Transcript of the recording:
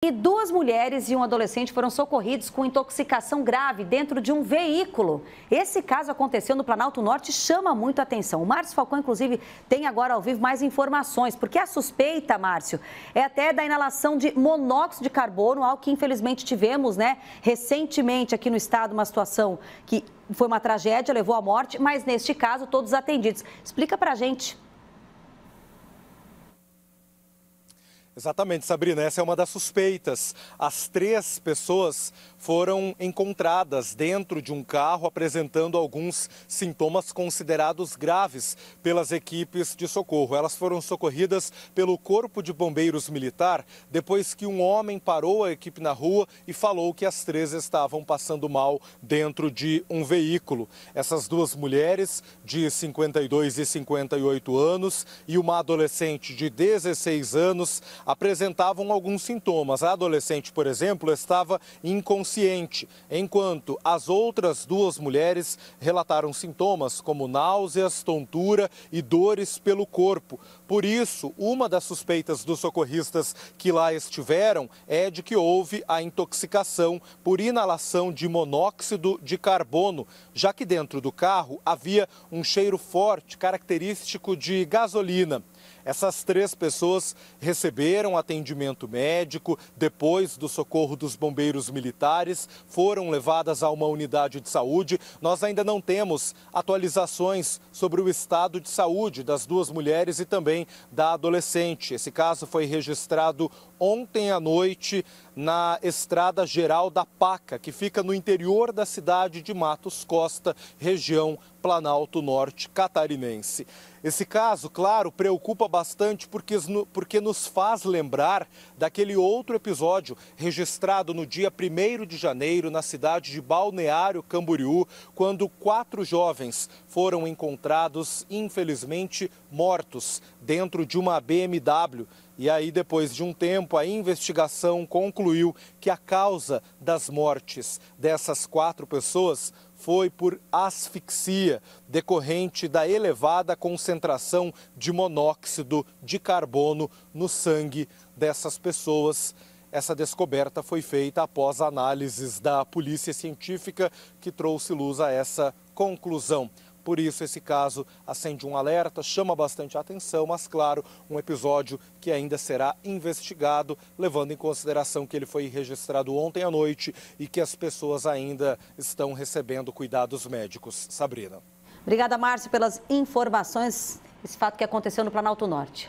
E duas mulheres e um adolescente foram socorridos com intoxicação grave dentro de um veículo. Esse caso aconteceu no Planalto Norte e chama muito a atenção. O Márcio Falcão, inclusive, tem agora ao vivo mais informações, porque a suspeita, Márcio, é até da inalação de monóxido de carbono, algo que infelizmente tivemos, né, recentemente aqui no estado, uma situação que foi uma tragédia, levou à morte, mas neste caso todos atendidos. Explica pra gente. Exatamente, Sabrina. Essa é uma das suspeitas. As três pessoas foram encontradas dentro de um carro apresentando alguns sintomas considerados graves pelas equipes de socorro. Elas foram socorridas pelo Corpo de Bombeiros Militar depois que um homem parou a equipe na rua e falou que as três estavam passando mal dentro de um veículo. Essas duas mulheres, de 52 e 58 anos, e uma adolescente de 16 anos apresentavam alguns sintomas. A adolescente, por exemplo, estava inconsciente, enquanto as outras duas mulheres relataram sintomas como náuseas, tontura e dores pelo corpo. Por isso, uma das suspeitas dos socorristas que lá estiveram é de que houve a intoxicação por inalação de monóxido de carbono, já que dentro do carro havia um cheiro forte, característico de gasolina. Essas três pessoas receberam atendimento médico, depois do socorro dos bombeiros militares, foram levadas a uma unidade de saúde. Nós ainda não temos atualizações sobre o estado de saúde das duas mulheres e também da adolescente. Esse caso foi registrado ontem à noite na Estrada Geral da Paca, que fica no interior da cidade de Matos Costa, região Planalto Norte catarinense. Esse caso, claro, preocupa bastante porque, porque nos faz lembrar daquele outro episódio registrado no dia 1 de janeiro na cidade de Balneário Camboriú, quando quatro jovens foram encontrados, infelizmente, mortos dentro de uma BMW e aí, depois de um tempo, a investigação concluiu que a causa das mortes dessas quatro pessoas foi por asfixia decorrente da elevada concentração de monóxido de carbono no sangue dessas pessoas. Essa descoberta foi feita após análises da polícia científica que trouxe luz a essa conclusão. Por isso, esse caso acende um alerta, chama bastante atenção, mas, claro, um episódio que ainda será investigado, levando em consideração que ele foi registrado ontem à noite e que as pessoas ainda estão recebendo cuidados médicos. Sabrina. Obrigada, Márcio, pelas informações. Esse fato que aconteceu no Planalto Norte.